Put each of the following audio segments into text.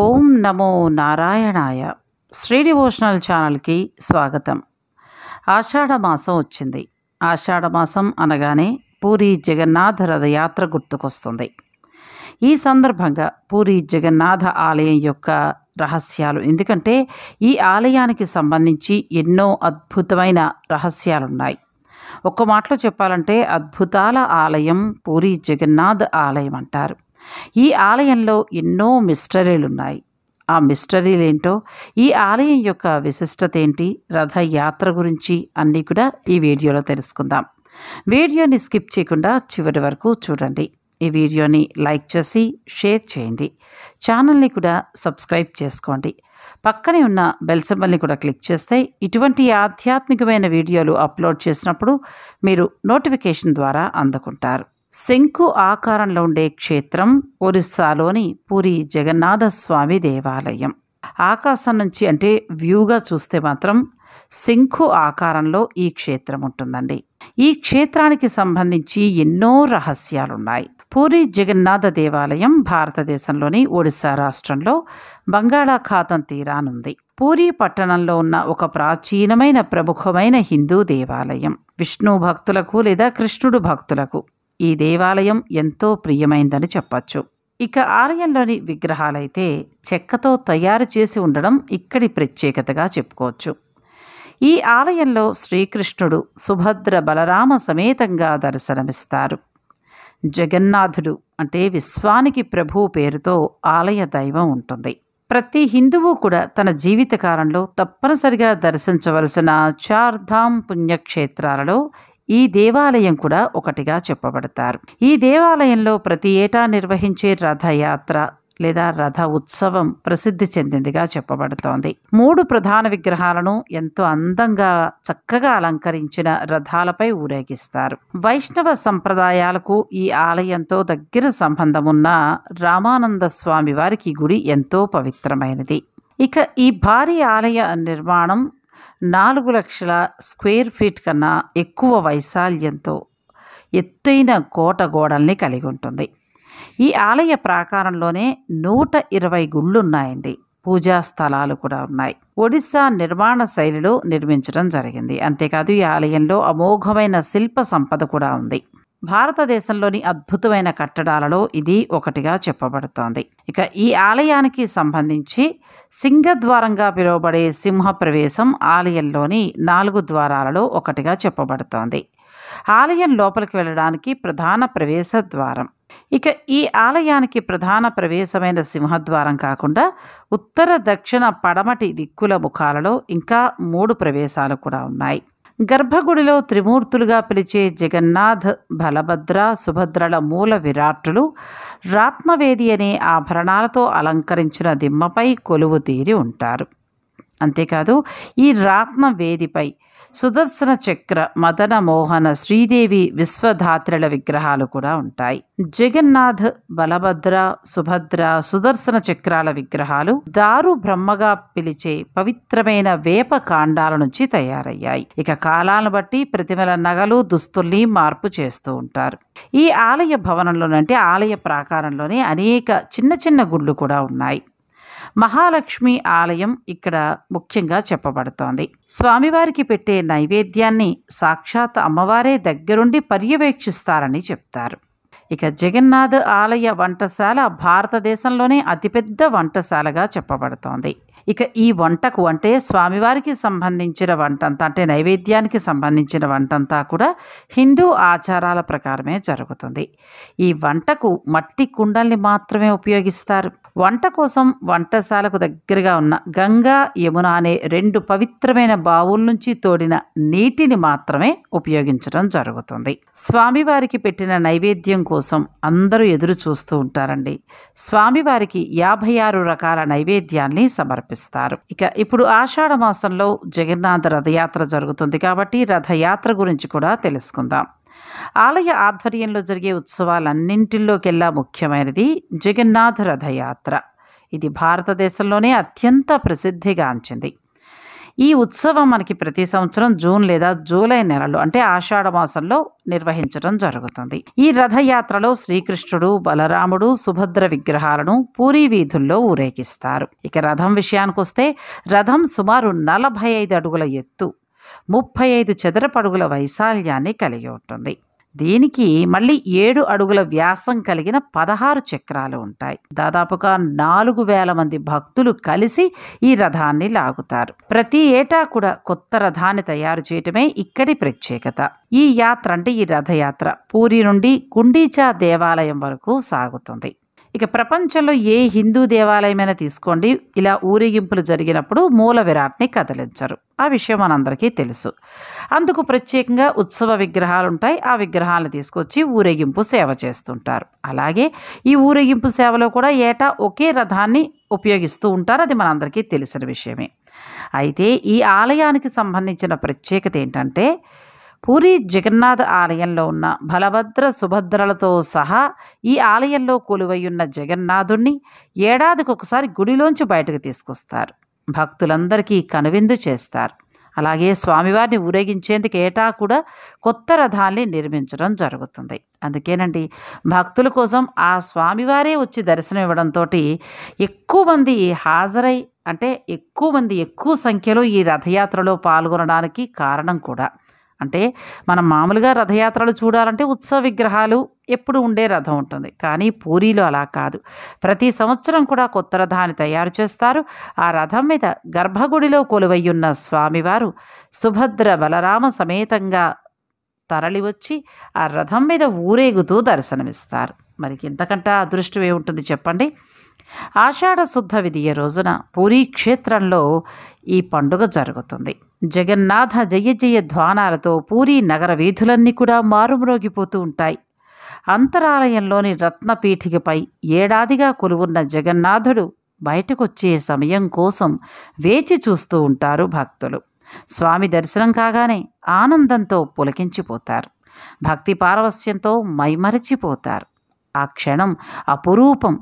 ఓం నమో నారాయణాయ శ్రీ డివోషనల్ ఛానల్కి స్వాగతం ఆషాఢ మాసం వచ్చింది ఆషాఢ మాసం అనగానే పూరి జగన్నాథ రథయాత్ర గుర్తుకొస్తుంది ఈ సందర్భంగా పూరి జగన్నాథ ఆలయం యొక్క రహస్యాలు ఎందుకంటే ఈ ఆలయానికి సంబంధించి ఎన్నో అద్భుతమైన రహస్యాలున్నాయి ఒక్క మాటలో చెప్పాలంటే అద్భుతాల ఆలయం పూరి జగన్నాథ్ ఆలయం అంటారు ఈ ఆలయంలో ఎన్నో మిస్టరీలున్నాయి ఆ మిస్టరీలేంటో ఈ ఆలయం యొక్క విశిష్టత ఏంటి రథయాత్ర గురించి అన్నీ కూడా ఈ వీడియోలో తెలుసుకుందాం వీడియోని స్కిప్ చేయకుండా చివరి వరకు చూడండి ఈ వీడియోని లైక్ చేసి షేర్ చేయండి ఛానల్ని కూడా సబ్స్క్రైబ్ చేసుకోండి పక్కనే ఉన్న బెల్ సింబల్ని కూడా క్లిక్ చేస్తే ఇటువంటి ఆధ్యాత్మికమైన వీడియోలు అప్లోడ్ చేసినప్పుడు మీరు నోటిఫికేషన్ ద్వారా అందుకుంటారు శంకు ఆకారంలో ఉండే క్షేత్రం ఒరిస్సాలోని పూరి జగన్నాథ స్వామి దేవాలయం ఆకాశం నుంచి అంటే వ్యూగా చూస్తే మాత్రం శంఖు ఆకారంలో ఈ క్షేత్రం ఉంటుందండి ఈ క్షేత్రానికి సంబంధించి ఎన్నో రహస్యాలున్నాయి పూరి జగన్నాథ దేవాలయం భారతదేశంలోని ఒడిశా రాష్ట్రంలో బంగాళాఖాతం తీరానుంది పూరి పట్టణంలో ఉన్న ఒక ప్రాచీనమైన ప్రముఖమైన హిందూ దేవాలయం విష్ణు భక్తులకు లేదా కృష్ణుడు భక్తులకు ఈ దేవాలయం ఎంతో ప్రియమైందని చెప్పచ్చు ఇక ఆలయంలోని విగ్రహాలైతే చెక్కతో తయారు చేసి ఉండడం ఇక్కడి ప్రత్యేకతగా చెప్పుకోవచ్చు ఈ ఆలయంలో శ్రీకృష్ణుడు సుభద్ర బలరామ సమేతంగా దర్శనమిస్తారు జగన్నాథుడు అంటే విశ్వానికి ప్రభు పేరుతో ఆలయ దైవం ఉంటుంది ప్రతి హిందువు కూడా తన జీవితకాలంలో తప్పనిసరిగా దర్శించవలసిన చార్ధాం పుణ్యక్షేత్రాలలో ఈ దేవాలయం కూడా ఒకటిగా చెప్పబడతారు ఈ దేవాలయంలో ప్రతి ఏటా నిర్వహించే రథయాత్ర లేదా రథ ఉత్సవం ప్రసిద్ధి చెందిందిగా చెప్పబడుతోంది మూడు ప్రధాన విగ్రహాలను ఎంతో అందంగా చక్కగా అలంకరించిన రథాలపై ఊరేగిస్తారు వైష్ణవ సంప్రదాయాలకు ఈ ఆలయంతో దగ్గర సంబంధమున్న రామానంద స్వామి వారికి గుడి ఎంతో పవిత్రమైనది ఇక ఈ భారీ ఆలయ నిర్మాణం నాలుగు లక్షల స్క్వేర్ ఫీట్ కన్నా ఎక్కువ వైశాల్యంతో ఎత్తైన కోట గోడల్ని కలిగి ఉంటుంది ఈ ఆలయ ప్రాకారంలోనే నూట ఇరవై గుళ్ళున్నాయండి పూజా స్థలాలు కూడా ఉన్నాయి ఒడిస్సా నిర్మాణ శైలిలో నిర్మించడం జరిగింది అంతేకాదు ఈ ఆలయంలో అమోఘమైన శిల్ప సంపద కూడా ఉంది భారతదేశంలోని అద్భుతమైన కట్టడాలలో ఇది ఒకటిగా చెప్పబడుతోంది ఇక ఈ ఆలయానికి సంబంధించి సింగద్వారంగా పిలువబడే సింహప్రవేశం ఆలయంలోని నాలుగు ద్వారాలలో ఒకటిగా చెప్పబడుతోంది ఆలయం లోపలికి వెళ్ళడానికి ప్రధాన ప్రవేశ ద్వారం ఇక ఈ ఆలయానికి ప్రధాన ప్రవేశమైన సింహద్వారం కాకుండా ఉత్తర దక్షిణ పడమటి దిక్కుల ముఖాలలో ఇంకా మూడు ప్రవేశాలు కూడా ఉన్నాయి గర్భగుడిలో త్రిమూర్తులుగా పిలిచే జగన్నాథ్ బలభద్ర సుభద్రల మూల విరాట్టులు రాత్మవేది అనే ఆభరణాలతో అలంకరించిన దిమ్మపై కొలువు తీరి ఉంటారు అంతేకాదు ఈ రాత్మవేదిపై వేదిపై సుదర్శన చక్ర మదన మోహన శ్రీదేవి విశ్వధాత్రల విగ్రహాలు కూడా ఉంటాయి జగన్నాథ్ బలభద్ర సుభద్ర సుదర్శన చక్రాల విగ్రహాలు దారు బ్రహ్మగా పిలిచే పవిత్రమైన వేప కాండాల నుంచి తయారయ్యాయి ఇక కాలాలను బట్టి ప్రతిమల నగలు దుస్తుల్ని మార్పు చేస్తూ ఉంటారు ఈ ఆలయ భవనంలోనంటే ఆలయ ప్రాకారంలోనే అనేక చిన్న చిన్న గుళ్ళు కూడా ఉన్నాయి మహాలక్ష్మి ఆలయం ఇక్కడ ముఖ్యంగా చెప్పబడుతోంది స్వామివారికి పెట్టే నైవేద్యాన్ని సాక్షాత్ అమ్మవారే దగ్గరుండి పర్యవేక్షిస్తారని చెప్తారు ఇక జగన్నాథ్ ఆలయ వంటశాల భారతదేశంలోనే అతిపెద్ద వంటశాలగా చెప్పబడుతోంది ఇక ఈ వంటకు అంటే స్వామివారికి సంబంధించిన వంటంతా అంటే నైవేద్యానికి సంబంధించిన వంటంతా కూడా హిందూ ఆచారాల ప్రకారమే జరుగుతుంది ఈ వంటకు మట్టి కుండల్ని మాత్రమే ఉపయోగిస్తారు వంట కోసం వంటశాలకు దగ్గరగా ఉన్న గంగా యమున అనే రెండు పవిత్రమైన బావుల నుంచి తోడిన నీటిని మాత్రమే ఉపయోగించడం జరుగుతుంది స్వామివారికి పెట్టిన నైవేద్యం కోసం అందరూ ఎదురు చూస్తూ ఉంటారండి స్వామివారికి యాభై ఆరు రకాల నైవేద్యాన్ని సమర్పిస్తారు నిర్వహిస్తారు ఇక ఇప్పుడు ఆషాఢ మాసంలో జగన్నాథ రథయాత్ర జరుగుతుంది కాబట్టి రథయాత్ర గురించి కూడా తెలుసుకుందాం ఆలయ ఆధ్వర్యంలో జరిగే ఉత్సవాలన్నింటిలోకెల్లా ముఖ్యమైనది జగన్నాథ రథయాత్ర ఇది భారతదేశంలోనే అత్యంత ప్రసిద్ధిగాంచింది ఈ ఉత్సవం మనకి ప్రతి సంవత్సరం జూన్ లేదా జూలై నెలలో అంటే ఆషాఢ మాసంలో నిర్వహించడం జరుగుతుంది ఈ రథయాత్రలో శ్రీకృష్ణుడు బలరాముడు సుభద్ర విగ్రహాలను పూరి వీధుల్లో ఊరేగిస్తారు ఇక రథం విషయానికి వస్తే రథం సుమారు నలభై ఐదు అడుగుల ఎత్తు ముప్పై ఐదు చదరపడుగుల వైశాల్యాన్ని కలిగి ఉంటుంది దీనికి మళ్ళీ ఏడు అడుగుల వ్యాసం కలిగిన పదహారు చక్రాలు ఉంటాయి దాదాపుగా నాలుగు వేల మంది భక్తులు కలిసి ఈ రథాన్ని లాగుతారు ప్రతి ఏటా కూడా కొత్త రథాన్ని తయారు చేయటమే ఇక్కడి ప్రత్యేకత ఈ యాత్ర అంటే ఈ రథయాత్ర పూరి నుండి కుండీచా దేవాలయం వరకు సాగుతుంది ఇక ప్రపంచంలో ఏ హిందూ దేవాలయమైనా తీసుకోండి ఇలా ఊరేగింపులు జరిగినప్పుడు మూల విరాట్ని కదిలించరు ఆ విషయం మనందరికీ తెలుసు అందుకు ప్రత్యేకంగా ఉత్సవ విగ్రహాలు ఉంటాయి ఆ విగ్రహాలను తీసుకొచ్చి ఊరేగింపు సేవ చేస్తుంటారు అలాగే ఈ ఊరేగింపు సేవలో కూడా ఏటా ఒకే రథాన్ని ఉపయోగిస్తూ ఉంటారు అది మనందరికీ తెలిసిన విషయమే అయితే ఈ ఆలయానికి సంబంధించిన ప్రత్యేకత ఏంటంటే పూరి జగన్నాథ్ ఆలయంలో ఉన్న బలభద్ర సుభద్రలతో సహా ఈ ఆలయంలో కొలువైయున్న జగన్నాథుణ్ణి ఏడాదికి ఒకసారి గుడిలోంచి బయటకు తీసుకొస్తారు భక్తులందరికీ కనువిందు చేస్తారు అలాగే స్వామివారిని ఊరేగించేందుకు ఏటా కూడా కొత్త రథాన్ని నిర్మించడం జరుగుతుంది అందుకేనండి భక్తుల కోసం ఆ స్వామివారే వచ్చి దర్శనం ఇవ్వడంతో ఎక్కువ మంది హాజరై అంటే ఎక్కువ మంది ఎక్కువ సంఖ్యలో ఈ రథయాత్రలో పాల్గొనడానికి కారణం కూడా అంటే మనం మామూలుగా రథయాత్రలు చూడాలంటే ఉత్సవ విగ్రహాలు ఎప్పుడు ఉండే రథం ఉంటుంది కానీ పూరీలు అలా కాదు ప్రతి సంవత్సరం కూడా కొత్త రథాన్ని తయారు చేస్తారు ఆ రథం మీద గర్భగుడిలో కొలువయ్యున్న స్వామివారు సుభద్ర బలరామ సమేతంగా తరలివచ్చి ఆ రథం మీద ఊరేగుతూ దర్శనమిస్తారు మరి ఇంతకంటే అదృష్టం ఏముంటుంది చెప్పండి ఆషాఢ శుద్ధ విధియ రోజున పూరీ క్షేత్రంలో ఈ పండుగ జరుగుతుంది జగన్నాథ జయ జయ ధ్వానాలతో పూరీ నగర వీధులన్నీ కూడా మారుమ్రోగిపోతూ ఉంటాయి అంతరాలయంలోని రత్నపీఠికపై ఏడాదిగా కొలువున్న జగన్నాథుడు బయటకొచ్చే సమయం కోసం వేచి చూస్తూ ఉంటారు భక్తులు స్వామి దర్శనం కాగానే ఆనందంతో పులకించిపోతారు భక్తి పారవస్యంతో మైమరచిపోతారు ఆ క్షణం అపురూపం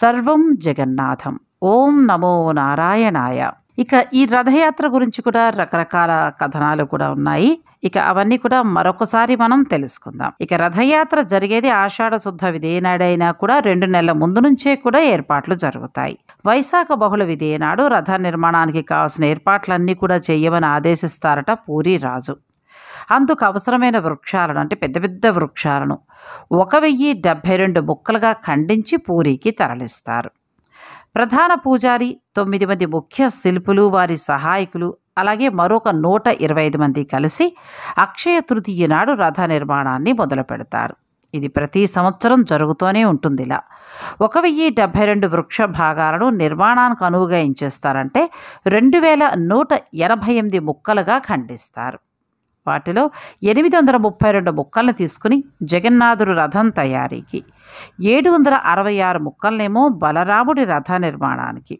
సర్వం జగన్నాథం ఓం నమో నారాయణాయ ఇక ఈ రథయాత్ర గురించి కూడా రకరకాల కథనాలు కూడా ఉన్నాయి ఇక అవన్నీ కూడా మరొకసారి మనం తెలుసుకుందాం ఇక రథయాత్ర జరిగేది ఆషాఢ శుద్ధ విధేనాడైనా కూడా రెండు నెలల ముందు నుంచే కూడా ఏర్పాట్లు జరుగుతాయి వైశాఖ బహుళ విధేనాడు రథ నిర్మాణానికి కావాల్సిన ఏర్పాట్లన్నీ కూడా చేయమని ఆదేశిస్తారట పూరి రాజు అందుకు అవసరమైన వృక్షాలను అంటే పెద్ద పెద్ద వృక్షాలను ఒక వెయ్యి డెబ్భై రెండు ముక్కలుగా ఖండించి పూరికి తరలిస్తారు ప్రధాన పూజారి తొమ్మిది మంది ముఖ్య శిల్పులు వారి సహాయకులు అలాగే మరొక నూట ఇరవై ఐదు మంది కలిసి అక్షయ తృతీయ నాడు రథ నిర్మాణాన్ని మొదలు పెడతారు ఇది ప్రతి సంవత్సరం జరుగుతూనే ఉంటుంది ఇలా ఒక వెయ్యి డెబ్భై రెండు వృక్ష భాగాలను నిర్మాణానికి అనువుగా ఏం చేస్తారంటే రెండు వేల నూట ఎనభై ఎనిమిది ముక్కలుగా ఖండిస్తారు వాటిలో ఎనిమిది వందల ముప్పై రెండు ముక్కల్ని తీసుకుని జగన్నాథుడు రథం తయారీకి ఏడు వందల అరవై ఆరు ముక్కలనేమో బలరాముడి రథ నిర్మాణానికి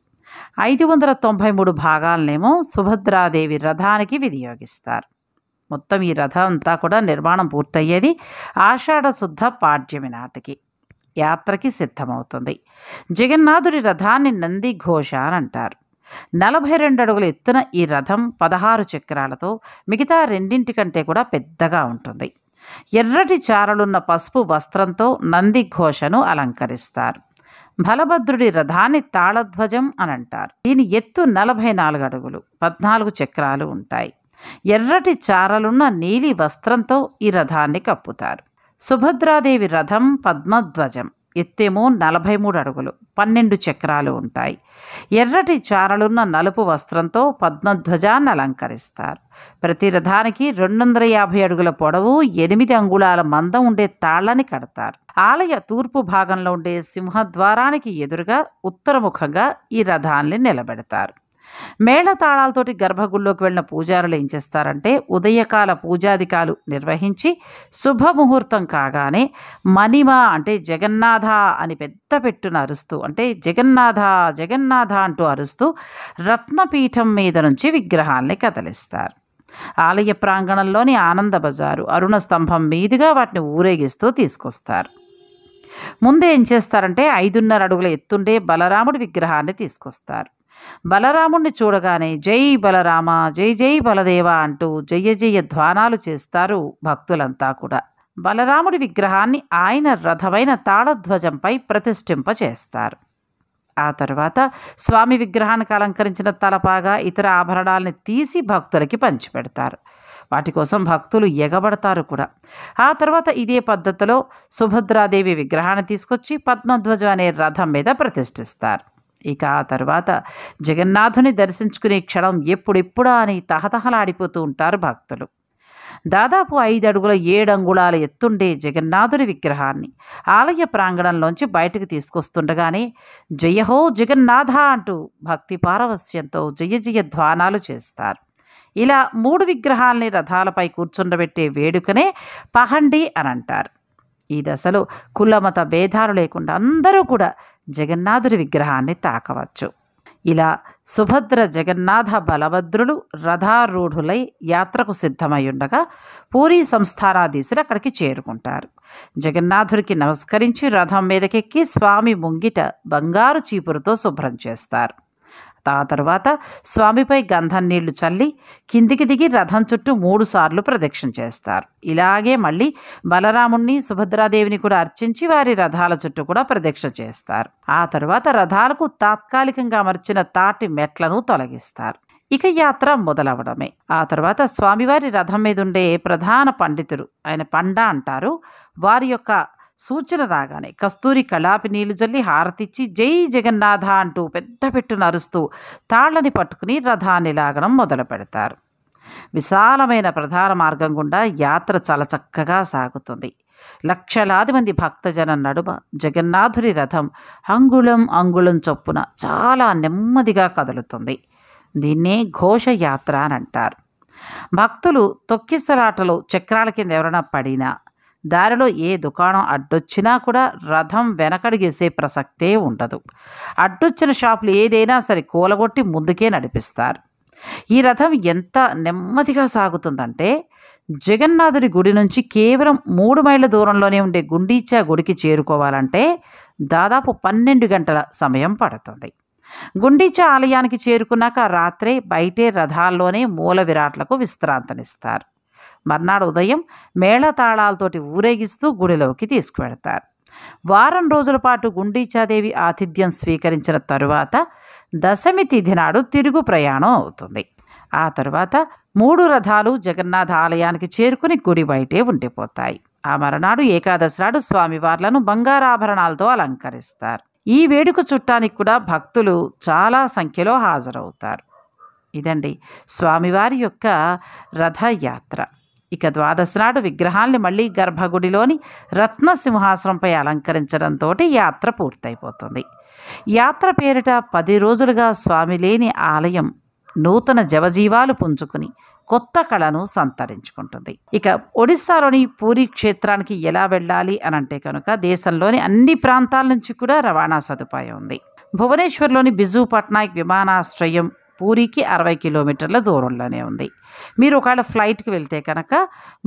ఐదు వందల తొంభై మూడు భాగాలనేమో సుభద్రాదేవి రథానికి వినియోగిస్తారు మొత్తం ఈ రథం అంతా కూడా నిర్మాణం పూర్తయ్యేది ఆషాఢ శుద్ధ పాడ్యమి నాటికి యాత్రకి సిద్ధమవుతుంది జగన్నాథుడి రథాన్ని నంది ఘోష అని అంటారు నలభై రెండు అడుగుల ఎత్తున ఈ రథం పదహారు చక్రాలతో మిగతా రెండింటి కంటే కూడా పెద్దగా ఉంటుంది ఎర్రటి చారలున్న పసుపు వస్త్రంతో నంది ఘోషను అలంకరిస్తారు బలభద్రుడి రథాన్ని తాళధ్వజం అని అంటారు దీని ఎత్తు నలభై నాలుగు అడుగులు పద్నాలుగు చక్రాలు ఉంటాయి ఎర్రటి చారలున్న నీలి వస్త్రంతో ఈ రథాన్ని కప్పుతారు సుభద్రాదేవి రథం పద్మధ్వజం ఎత్తేమో నలభై మూడు అడుగులు పన్నెండు చక్రాలు ఉంటాయి ఎర్రటి చారలున్న నలుపు వస్త్రంతో పద్మధ్వజాన్ని అలంకరిస్తారు ప్రతి రథానికి రెండు వందల యాభై అడుగుల పొడవు ఎనిమిది అంగుళాల మందం ఉండే తాళ్ళని కడతారు ఆలయ తూర్పు భాగంలో ఉండే సింహద్వారానికి ఎదురుగా ఉత్తరముఖంగా ఈ రథాన్ని నిలబెడతారు మేళతాళాలతోటి గర్భగుళ్ళోకి వెళ్ళిన పూజారులు ఏం చేస్తారంటే ఉదయకాల పూజాధికాలు నిర్వహించి శుభముహూర్తం కాగానే మణిమ అంటే జగన్నాథ అని పెద్ద పెట్టున అరుస్తూ అంటే జగన్నాథ జగన్నాథ అంటూ అరుస్తూ రత్నపీఠం మీద నుంచి విగ్రహాల్ని కదలిస్తారు ఆలయ ప్రాంగణంలోని ఆనంద బజారు అరుణ స్తంభం మీదుగా వాటిని ఊరేగిస్తూ తీసుకొస్తారు ముందు ఏం చేస్తారంటే ఐదున్నర అడుగుల ఎత్తుండే బలరాముడి విగ్రహాన్ని తీసుకొస్తారు బలరాముణ్ణి చూడగానే జై బలరామ జై జై బలదేవ అంటూ జయ జయ ధ్వానాలు చేస్తారు భక్తులంతా కూడా బలరాముడి విగ్రహాన్ని ఆయన రథమైన తాళధ్వజంపై ప్రతిష్ఠింపచేస్తారు ఆ తర్వాత స్వామి విగ్రహానికి అలంకరించిన తలపాగా ఇతర ఆభరణాలని తీసి భక్తులకి పంచిపెడతారు వాటి కోసం భక్తులు ఎగబడతారు కూడా ఆ తర్వాత ఇదే పద్ధతిలో సుభద్రాదేవి విగ్రహాన్ని తీసుకొచ్చి పద్మధ్వజం అనే రథం మీద ప్రతిష్ఠిస్తారు ఇక ఆ తర్వాత జగన్నాథుని దర్శించుకునే క్షణం ఎప్పుడెప్పుడా అని తహతహలాడిపోతూ ఉంటారు భక్తులు దాదాపు ఐదు అడుగుల ఏడు అంగుళాలు ఎత్తుండే జగన్నాథుని విగ్రహాన్ని ఆలయ ప్రాంగణంలోంచి బయటకు తీసుకొస్తుండగానే జయహో జగన్నాథ అంటూ భక్తి పారవస్యంతో జయ జయ ధ్వానాలు చేస్తారు ఇలా మూడు విగ్రహాల్ని రథాలపై కూర్చుండబెట్టే వేడుకనే పహండి అని అంటారు ఈ దశలో కులమత భేదాలు లేకుండా అందరూ కూడా జగన్నాథుడి విగ్రహాన్ని తాకవచ్చు ఇలా సుభద్ర జగన్నాథ బలభద్రులు రథారూఢులై యాత్రకు సిద్ధమై ఉండగా పూరి సంస్థానాధీశులు అక్కడికి చేరుకుంటారు జగన్నాథుడికి నమస్కరించి రథం మీదకెక్కి స్వామి ముంగిట బంగారు చీపురుతో శుభ్రం చేస్తారు ఆ తర్వాత స్వామిపై గంధం నీళ్లు చల్లి కిందికి దిగి రథం చుట్టూ మూడు సార్లు ప్రదక్షిణ చేస్తారు ఇలాగే మళ్ళీ బలరాముణ్ణి సుభద్రాదేవిని కూడా అర్చించి వారి రథాల చుట్టూ కూడా ప్రదక్షిణ చేస్తారు ఆ తర్వాత రథాలకు తాత్కాలికంగా అమర్చిన తాటి మెట్లను తొలగిస్తారు ఇక యాత్ర మొదలవడమే ఆ తర్వాత స్వామివారి రథం మీద ఉండే ప్రధాన పండితుడు ఆయన పండ అంటారు వారి యొక్క సూచన రాగానే కస్తూరి కళాపి నీళ్లు జల్లి హారతిచ్చి జై జగన్నాథ అంటూ పెద్ద పెట్టు నరుస్తూ తాళ్ళని పట్టుకుని రథాన్ని లాగడం మొదలు పెడతారు విశాలమైన ప్రధాన మార్గం గుండా యాత్ర చాలా చక్కగా సాగుతుంది లక్షలాది మంది భక్తజన నడుమ జగన్నాథుడి రథం అంగుళం అంగుళం చొప్పున చాలా నెమ్మదిగా కదులుతుంది దీన్నే ఘోషయాత్ర అని అంటారు భక్తులు తొక్కిసలాటలో చక్రాల కింద ఎవరైనా పడినా దారిలో ఏ దుకాణం అడ్డొచ్చినా కూడా రథం వెనకడిగేసే ప్రసక్తే ఉండదు అడ్డొచ్చిన షాపులు ఏదైనా సరే కూలగొట్టి ముందుకే నడిపిస్తారు ఈ రథం ఎంత నెమ్మదిగా సాగుతుందంటే జగన్నాథుడి గుడి నుంచి కేవలం మూడు మైళ్ళ దూరంలోనే ఉండే గుండీచా గుడికి చేరుకోవాలంటే దాదాపు పన్నెండు గంటల సమయం పడుతుంది గుండీచా ఆలయానికి చేరుకున్నాక రాత్రే బయటే రథాల్లోనే మూల విరాట్లకు విశ్రాంతనిస్తారు మర్నాడు ఉదయం మేళతాళాలతోటి ఊరేగిస్తూ గుడిలోకి తీసుకువెడతారు వారం రోజుల పాటు గుండీచాదేవి ఆతిథ్యం స్వీకరించిన తరువాత దశమి తిథి నాడు తిరుగు ప్రయాణం అవుతుంది ఆ తరువాత మూడు రథాలు జగన్నాథ ఆలయానికి చేరుకుని గుడి బయటే ఉండిపోతాయి ఆ మరునాడు ఏకాదశి నాడు స్వామివార్లను బంగారాభరణాలతో అలంకరిస్తారు ఈ వేడుక చుట్టానికి కూడా భక్తులు చాలా సంఖ్యలో హాజరవుతారు ఇదండి స్వామివారి యొక్క రథయాత్ర ఇక ద్వాదశనాడు విగ్రహాల్ని మళ్ళీ గర్భగుడిలోని రత్నసింహాసనంపై అలంకరించడంతో యాత్ర పూర్తయిపోతుంది యాత్ర పేరిట పది రోజులుగా స్వామి లేని ఆలయం నూతన జవజీవాలు పుంజుకుని కొత్త కళను సంతరించుకుంటుంది ఇక ఒడిస్సాలోని పూరి క్షేత్రానికి ఎలా వెళ్ళాలి అనంటే కనుక దేశంలోని అన్ని ప్రాంతాల నుంచి కూడా రవాణా సదుపాయం ఉంది భువనేశ్వర్లోని బిజు పట్నాయక్ విమానాశ్రయం పూరికి అరవై కిలోమీటర్ల దూరంలోనే ఉంది మీరు ఒకవేళ ఫ్లైట్కి వెళ్తే కనుక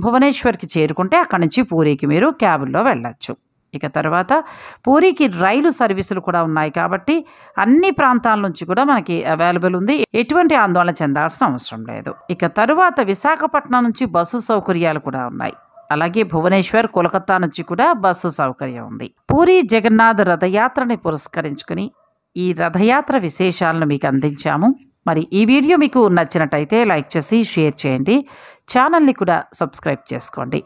భువనేశ్వర్కి చేరుకుంటే అక్కడి నుంచి పూరికి మీరు క్యాబుల్లో వెళ్ళచ్చు ఇక తర్వాత పూరికి రైలు సర్వీసులు కూడా ఉన్నాయి కాబట్టి అన్ని ప్రాంతాల నుంచి కూడా మనకి అవైలబుల్ ఉంది ఎటువంటి ఆందోళన చెందాల్సిన అవసరం లేదు ఇక తరువాత విశాఖపట్నం నుంచి బస్సు సౌకర్యాలు కూడా ఉన్నాయి అలాగే భువనేశ్వర్ కోలకత్తా నుంచి కూడా బస్సు సౌకర్యం ఉంది పూరి జగన్నాథ్ రథయాత్రని పురస్కరించుకుని ఈ రథయాత్ర విశేషాలను మీకు అందించాము మరి ఈ వీడియో మీకు నచ్చినట్టయితే లైక్ చేసి షేర్ చేయండి ఛానల్ని కూడా సబ్స్క్రైబ్ చేసుకోండి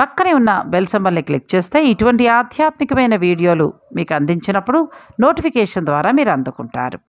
పక్కనే ఉన్న బెల్ సంబల్ని క్లిక్ చేస్తే ఇటువంటి ఆధ్యాత్మికమైన వీడియోలు మీకు అందించినప్పుడు నోటిఫికేషన్ ద్వారా మీరు అందుకుంటారు